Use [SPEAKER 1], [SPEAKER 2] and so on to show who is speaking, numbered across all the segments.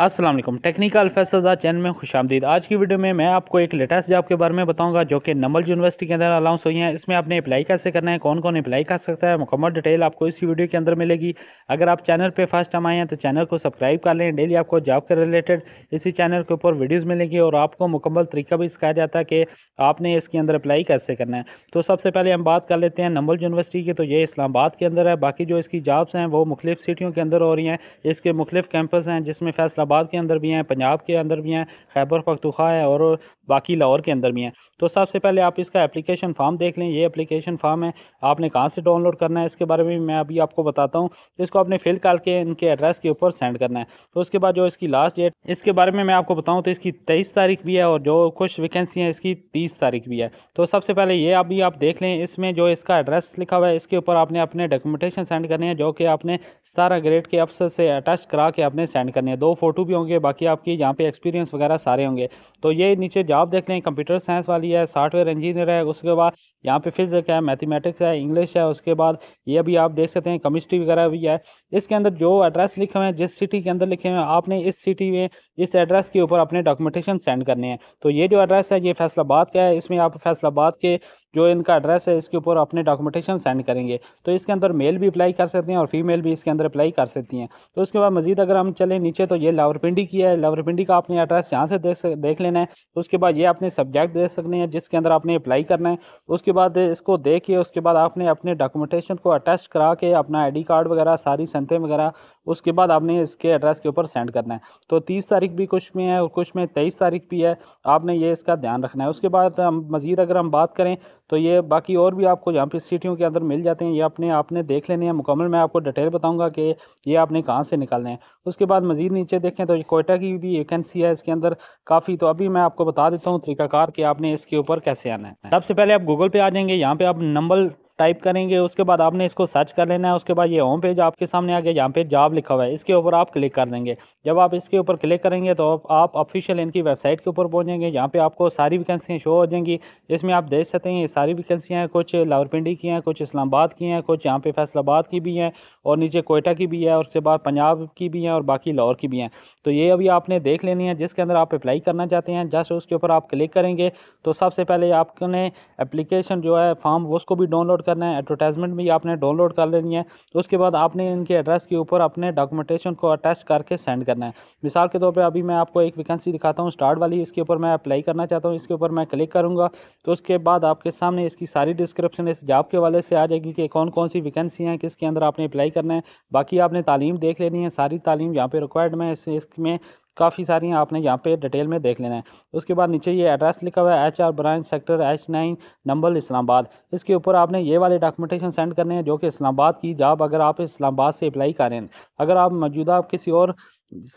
[SPEAKER 1] अस्सलाम वालेकुम टेक्निकल फैसला चैनल में खुश आमदीद आज की वीडियो में मैं आपको एक लेटेस्ट जॉब के बारे में बताऊंगा जो कि नंबल यूनिवर्सिटी के अंदर अलाउंस हुई है इसमें आपने अप्लाई कैसे करना है कौन कौन अप्लाई कर सकता है मुकम्मल डिटेल आपको इसी वीडियो के अंदर मिलेगी अगर आप चैनल पर फर्स्ट टाइम आए हैं तो चैनल को सब्सक्राइब कर लें डेली आपको जॉब के रिलेटेड इसी चैनल के ऊपर वीडियोज़ मिलेंगी और आपको मुकम्मल तरीका भी सिखाया जाता है कि आपने इसके अंदर अप्लाई कैसे करना है तो सबसे पहले हम बात कर लेते हैं नंबल यूनिवर्सिटी की तो ये इस्लामाबाद के अंदर है बाकी जो इसकी जॉब्स हैं वो मुख्तफ सिटियों के अंदर हो रही हैं इसके मुख्तफ कैंपस हैं जिसमें फैसला इस्लामाबाद के अंदर भी हैं पंजाब के अंदर भी हैं खैबर पखतुखा है और बाकी लाहौर के अंदर भी हैं तो सबसे पहले आप इसका एप्लीकेशन फॉर्म देख लें ये एप्लीकेशन फॉर्म है आपने कहाँ से डाउनलोड करना है इसके बारे में मैं अभी आपको बताता हूँ इसको आपने फिल करके इनके एड्रेस के ऊपर सेंड करना है तो उसके बाद जो इसकी लास्ट डेट इसके बारे में मैं आपको बताऊँ तो इसकी तेईस तारीख भी है और जो कुछ वैकेंसी हैं इसकी तीस तारीख भी है तो सबसे पहले ये अभी आप देख लें इसमें जो इसका एड्रेस लिखा हुआ है इसके ऊपर आपने अपने डॉक्यूमेंटेशन सेंड करने हैं जो कि आपने सतारह ग्रेड के अफसर से अटैच करा के आपने सेंड करने हैं दो फोटो फ़ोटो भी होंगे बाकी आपकी यहाँ पे एक्सपीरियंस वगैरह सारे होंगे तो ये नीचे जॉब देख लें कंप्यूटर साइंस वाली है सॉफ्टवेयर इंजीनियर है उसके बाद यहाँ पे फिजिक्स है मैथमेटिक्स है इंग्लिश है उसके बाद ये भी आप देख सकते हैं केमिस्ट्री वगैरह भी है इसके अंदर जो एड्रेस लिखे हुए हैं जिस सिटी के अंदर लिखे हुए हैं आपने इस सिटी में इस एड्रेस के ऊपर अपने डॉक्यूमेंटेशन सेंड करने हैं तो ये जो एड्रेस है ये फैसलाबाद का है इसमें आप फैसलाबाद के जो इनका एड्रेस है इसके ऊपर अपने डॉक्यूमेंटेशन सेंड करेंगे तो इसके अंदर मेल भी अप्लाई कर सकते हैं और फीमेल भी इसके अंदर अप्लाई कर सकती हैं तो उसके बाद मजीद अगर हम चले नीचे तो ये लावरपिंडी की है लावरपिंडी का आपने एड्रेस यहाँ से देख देख लेना है तो उसके बाद ये अपने सब्जेक्ट देख सकते हैं जिसके अंदर आपने अप्लाई करना है उसके बाद इसको देख के उसके बाद आपने अपने डॉक्यूमेंटेशन को अटैच करा के अपना आई कार्ड वगैरह सारी संतें वगैरह उसके बाद आपने इसके एड्रेस के ऊपर सेंड करना है तो तीस तारीख भी कुछ में है और कुछ में तेईस तारीख भी है आपने ये इसका ध्यान रखना है उसके बाद हम मज़ीद अगर हम बात करें तो ये बाकी और भी आपको यहाँ पे सीटियों के अंदर मिल जाते हैं ये अपने आपने देख लेने हैं मुकम्मल मैं आपको डिटेल बताऊँगा कि ये आपने कहाँ से निकालने हैं उसके बाद मज़ीद नीचे देखें तो ये कोयटा की भी वैकेंसी है इसके अंदर काफ़ी तो अभी मैं आपको बता देता हूँ तरीकाकार कि आपने इसके ऊपर कैसे आना है सबसे पहले आप गूगल पे आ जाएंगे यहाँ पे आप नंबर टाइप करेंगे उसके बाद आपने इसको सर्च कर लेना है उसके बाद ये होम पेज आपके सामने आ गया यहाँ पे जॉब लिखा हुआ है इसके ऊपर आप क्लिक कर देंगे जब आप इसके ऊपर क्लिक करेंगे तो आप ऑफिशियल इनकी वेबसाइट के ऊपर पहुँचेंगे यहाँ पे आपको सारी वैकेंसियाँ शो हो जाएंगी जिसमें आप देख सकते हैं ये सारी वैकेंसियाँ हैं कुछ लाहौरपिंडी की हैं कुछ इस्लामाबाद की हैं कुछ यहाँ पे फैसलाबाद की भी हैं और नीचे कोयटा की भी है और उसके बाद पंजाब की भी हैं और बाकी लाहौर की भी हैं तो ये अभी आपने देख लेनी है जिसके अंदर आप अप्लाई करना चाहते हैं जस्ट उसके ऊपर आप क्लिक करेंगे तो सबसे पहले आपने एप्लीकेशन जो है फॉर्म उसको भी डाउनलोड करना है एडवर्टाइजमेंट भी आपने डाउनलोड कर लेनी है उसके बाद आपने इनके एड्रेस के ऊपर अपने डॉक्यूमेंटेशन को अटैच करके सेंड करना है मिसाल के तौर पर अभी मैं आपको एक वैकेंसी दिखाता हूँ स्टार्ट वाली इसके ऊपर मैं अप्लाई करना चाहता हूँ इसके ऊपर मैं क्लिक करूँगा तो उसके बाद आपके सामने इसकी सारी डिस्क्रिप्शन इस जॉब के वाले से आ जाएगी कि कौन कौन सी वैकेंसी हैं किसके अंदर आपने अप्लाई करना है बाकी आपने तालीम देख लेनी है सारी तालीम यहाँ पर रिक्वायर्ड में इसमें काफ़ी सारी आपने यहाँ पे डिटेल में देख लेना है उसके बाद नीचे ये एड्रेस लिखा हुआ है H R branch sector H nine नंबल इस्लामाबाद इसके ऊपर आपने ये वाले डॉक्यूमेंटेशन सेंड करने हैं जो कि इस्लामाबाद की जॉब अगर आप इस्लामाबाद से अप्लाई करें अगर आप मौजूदा किसी और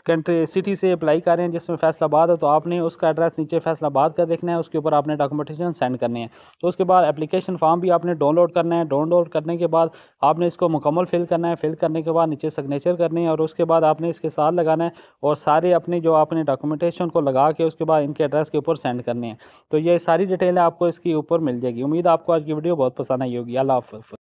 [SPEAKER 1] कंट्री सिटी से अप्लाई कर रहे हैं जिसमें फैसलाबाद है तो आपने उसका एड्रेस नीचे फैसलाबाद का देखना है उसके ऊपर आपने डॉक्यूमेंटेशन सेंड करनी है तो उसके बाद एप्लीकेशन फॉर्म भी आपने डाउनलोड करना है डाउनलोड करने के बाद आपने इसको मुकम्मल फिल करना है फिल करने के बाद नीचे सिग्नेचर करनी है और उसके बाद आपने इसके साथ लगाना है और सारे अपने जो आपने डॉक्यूमेंटेशन को लगा के उसके बाद इनके एड्रेस के ऊपर सेंड करनी है तो ये सारी डिटेल आपको इसके ऊपर मिल जाएगी उम्मीद आपको आज की वीडियो बहुत पसंद आई होगी अल्लाह हाफ